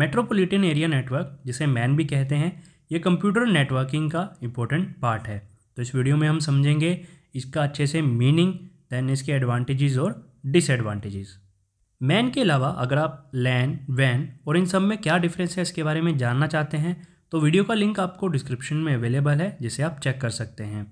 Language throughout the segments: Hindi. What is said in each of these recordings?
मेट्रोपॉलिटन एरिया नेटवर्क जिसे मैन भी कहते हैं ये कंप्यूटर नेटवर्किंग का इम्पोर्टेंट पार्ट है तो इस वीडियो में हम समझेंगे इसका अच्छे से मीनिंग दैन इसके एडवांटेजेस और डिसएडवांटेजेस मैन के अलावा अगर आप लैन वैन और इन सब में क्या डिफरेंस है इसके बारे में जानना चाहते हैं तो वीडियो का लिंक आपको डिस्क्रिप्शन में अवेलेबल है जिसे आप चेक कर सकते हैं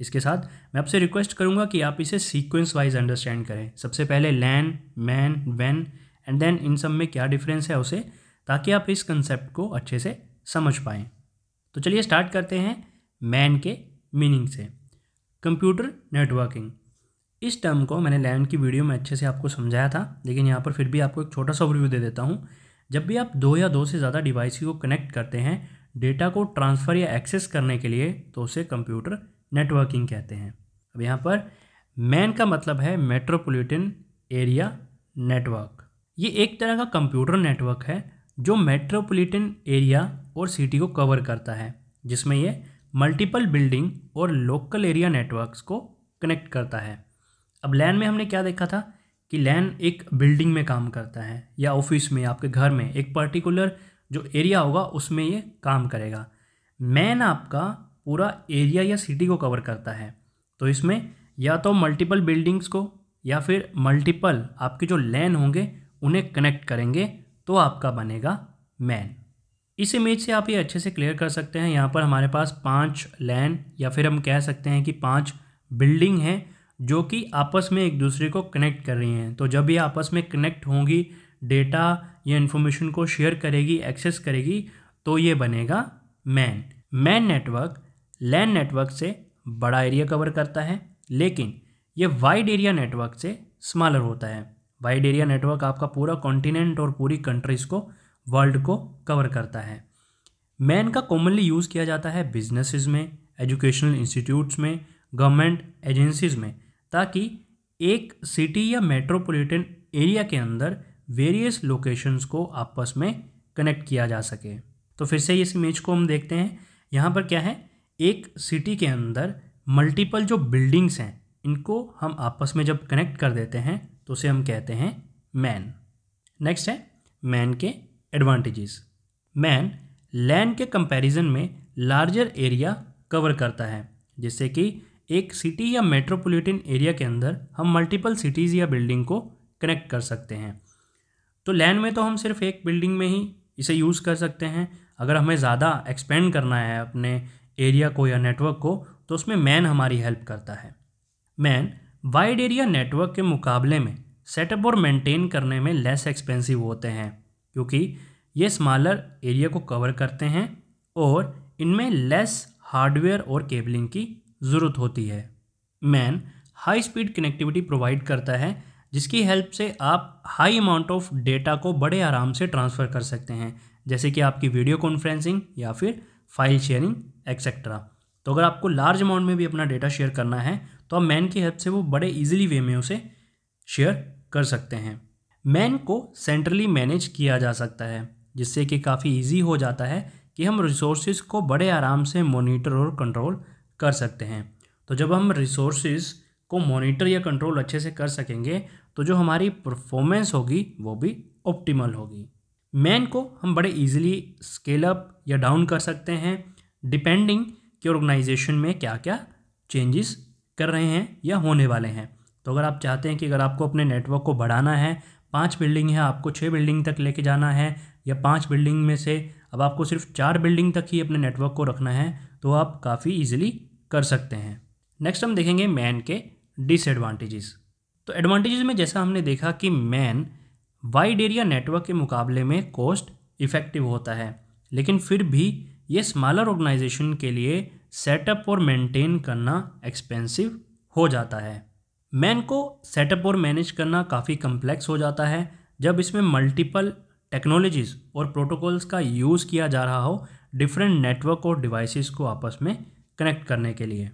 इसके साथ मैं आपसे रिक्वेस्ट करूंगा कि आप इसे सीक्वेंस वाइज अंडरस्टैंड करें सबसे पहले लैन मैन वैन एंड देन इन सब में क्या डिफरेंस है उसे ताकि आप इस कंसेप्ट को अच्छे से समझ पाएँ तो चलिए स्टार्ट करते हैं मैन के मीनिंग से कंप्यूटर नेटवर्किंग इस टर्म को मैंने लैंड की वीडियो में अच्छे से आपको समझाया था लेकिन यहाँ पर फिर भी आपको एक छोटा सा ओवरव्यू दे देता हूँ जब भी आप दो या दो से ज़्यादा डिवाइस को कनेक्ट करते हैं डेटा को ट्रांसफ़र या एक्सेस करने के लिए तो उसे कंप्यूटर नेटवर्किंग कहते हैं अब यहाँ पर मैन का मतलब है मेट्रोपोलिटन एरिया नेटवर्क ये एक तरह का कंप्यूटर नेटवर्क है जो मेट्रोपॉलिटन एरिया और सिटी को कवर करता है जिसमें ये मल्टीपल बिल्डिंग और लोकल एरिया नेटवर्क्स को कनेक्ट करता है अब लैन में हमने क्या देखा था कि लैन एक बिल्डिंग में काम करता है या ऑफिस में आपके घर में एक पर्टिकुलर जो एरिया होगा उसमें ये काम करेगा मैन आपका पूरा एरिया या सिटी को कवर करता है तो इसमें या तो मल्टीपल बिल्डिंग्स को या फिर मल्टीपल आपके जो लैन होंगे उन्हें कनेक्ट करेंगे तो आपका बनेगा मैन इस इमेज से आप ये अच्छे से क्लियर कर सकते हैं यहाँ पर हमारे पास पांच लैन या फिर हम कह सकते हैं कि पांच बिल्डिंग हैं जो कि आपस में एक दूसरे को कनेक्ट कर रही हैं तो जब ये आपस में कनेक्ट होंगी डेटा या इन्फॉर्मेशन को शेयर करेगी एक्सेस करेगी तो ये बनेगा MAN MAN network LAN network से बड़ा एरिया कवर करता है लेकिन ये वाइड एरिया नेटवर्क से स्मॉलर होता है वाइड एरिया नेटवर्क आपका पूरा कॉन्टिनेंट और पूरी कंट्रीज़ को वर्ल्ड को कवर करता है मैन का कॉमनली यूज़ किया जाता है बिजनेसिस में एजुकेशनल इंस्टीट्यूट्स में गवर्नमेंट एजेंसीज में ताकि एक सिटी या मेट्रोपॉलिटन एरिया के अंदर वेरियस लोकेशंस को आपस में कनेक्ट किया जा सके तो फिर से इस इमेज को हम देखते हैं यहाँ पर क्या है एक सिटी के अंदर मल्टीपल जो बिल्डिंग्स हैं इनको हम आपस में जब कनेक्ट कर देते हैं तो उसे हम कहते हैं मैन नेक्स्ट है मैन के एडवांटेजेस मैन लैंड के कंपैरिजन में लार्जर एरिया कवर करता है जैसे कि एक सिटी या मेट्रोपॉलिटन एरिया के अंदर हम मल्टीपल सिटीज़ या बिल्डिंग को कनेक्ट कर सकते हैं तो लैंड में तो हम सिर्फ एक बिल्डिंग में ही इसे यूज़ कर सकते हैं अगर हमें ज़्यादा एक्सपेंड करना है अपने एरिया को या नेटवर्क को तो उसमें मैन हमारी हेल्प करता है मैन वाइड एरिया नेटवर्क के मुकाबले में सेटअप और मेंटेन करने में लेस एक्सपेंसिव होते हैं क्योंकि ये स्मॉलर एरिया को कवर करते हैं और इनमें लेस हार्डवेयर और केबलिंग की ज़रूरत होती है MAN high speed connectivity provide करता है जिसकी हेल्प से आप हाई अमाउंट ऑफ डेटा को बड़े आराम से ट्रांसफ़र कर सकते हैं जैसे कि आपकी वीडियो कॉन्फ्रेंसिंग या फिर फाइल शेयरिंग एक्सेट्रा तो अगर आपको लार्ज अमाउंट में भी अपना डेटा शेयर करना है तो आप मैन की हेल्प से वो बड़े ईजिली वे में उसे शेयर कर सकते हैं मैन को सेंट्रली मैनेज किया जा सकता है जिससे कि काफ़ी ईजी हो जाता है कि हम रिसोर्स को बड़े आराम से मोनिटर और कंट्रोल कर सकते हैं तो जब हम रिसोर्स को मोनिटर या कंट्रोल अच्छे से कर सकेंगे तो जो हमारी परफॉर्मेंस होगी वो भी ऑप्टिमल होगी मैन को हम बड़े ईजिली स्केल अप या डाउन कर सकते हैं डिपेंडिंग कि ऑर्गेनाइजेशन में क्या क्या चेंजेस कर रहे हैं या होने वाले हैं तो अगर आप चाहते हैं कि अगर आपको अपने नेटवर्क को बढ़ाना है पाँच बिल्डिंग है आपको छः बिल्डिंग तक लेके जाना है या पाँच बिल्डिंग में से अब आपको सिर्फ चार बिल्डिंग तक ही अपने नेटवर्क को रखना है तो आप काफ़ी ईजिली कर सकते हैं नेक्स्ट हम देखेंगे मैन के डिसएडवांटेजेस तो एडवांटेजेस में जैसा हमने देखा कि मैन वाइड एरिया नेटवर्क के मुकाबले में कॉस्ट इफ़ेक्टिव होता है लेकिन फिर भी ये स्मॉलर ऑर्गेनाइजेशन के लिए सेटअप और मेंटेन करना एक्सपेंसिव हो जाता है मैन को सेटअप और मैनेज करना काफ़ी कम्प्लेक्स हो जाता है जब इसमें मल्टीपल टेक्नोलॉजीज़ और प्रोटोकॉल्स का यूज़ किया जा रहा हो डिफरेंट नेटवर्क और डिवाइसेस को आपस में कनेक्ट करने के लिए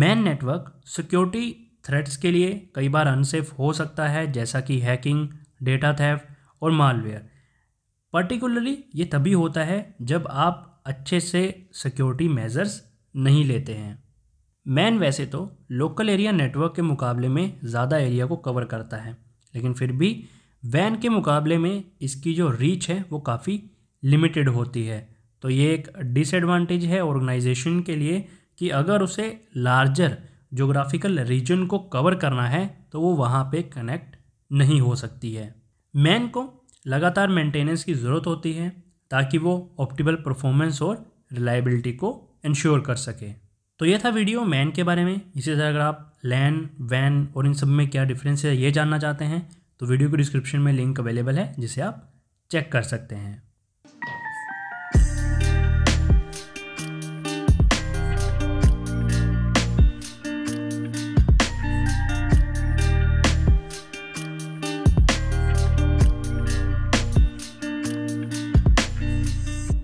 मैन नेटवर्क सिक्योरिटी थ्रेट्स के लिए कई बार अनसेफ हो सकता है जैसा कि हैकिंग डेटा थेफ्ट और मालवेयर पर्टिकुलरली ये तभी होता है जब आप अच्छे से सिक्योरिटी मेजर्स नहीं लेते हैं मैन वैसे तो लोकल एरिया नेटवर्क के मुकाबले में ज़्यादा एरिया को कवर करता है लेकिन फिर भी वैन के मुकाबले में इसकी जो रीच है वो काफ़ी लिमिटेड होती है तो ये एक डिसएडवांटेज है ऑर्गेनाइजेशन के लिए कि अगर उसे लार्जर जोग्राफिकल रीजन को कवर करना है तो वो वहाँ पे कनेक्ट नहीं हो सकती है मैन को लगातार मेंटेनेंस की ज़रूरत होती है ताकि वो ऑप्टिमल परफॉर्मेंस और रिलायबिलिटी को इंश्योर कर सके तो ये था वीडियो मैन के बारे में इसी तरह अगर आप लैन वैन और इन सब में क्या डिफरेंस है ये जानना चाहते हैं तो वीडियो को डिस्क्रिप्शन में लिंक अवेलेबल है जिसे आप चेक कर सकते हैं